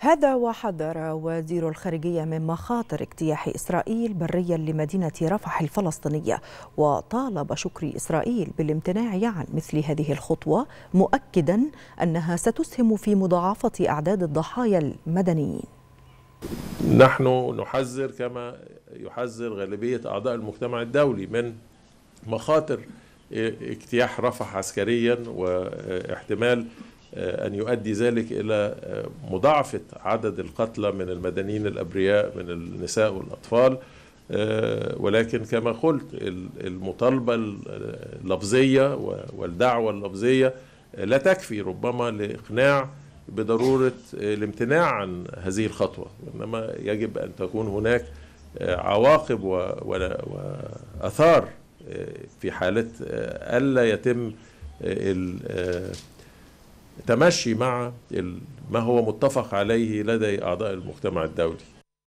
هذا وحذر وزير الخارجية من مخاطر اجتياح إسرائيل بريا لمدينة رفح الفلسطينية وطالب شكر إسرائيل بالامتناع عن مثل هذه الخطوة مؤكدا أنها ستسهم في مضاعفة أعداد الضحايا المدنيين نحن نحذر كما يحذر غالبية أعضاء المجتمع الدولي من مخاطر اجتياح رفح عسكريا واحتمال آه، أن يؤدي ذلك إلى آه، مضاعفة عدد القتلى من المدنيين الأبرياء من النساء والأطفال آه، ولكن كما قلت المطالبة اللفظية والدعوة اللفظية لا تكفي ربما لإقناع بضرورة الامتناع عن هذه الخطوة وإنما يجب أن تكون هناك عواقب وأثار في حالة ألا يتم تمشي مع ما هو متفق عليه لدى أعضاء المجتمع الدولي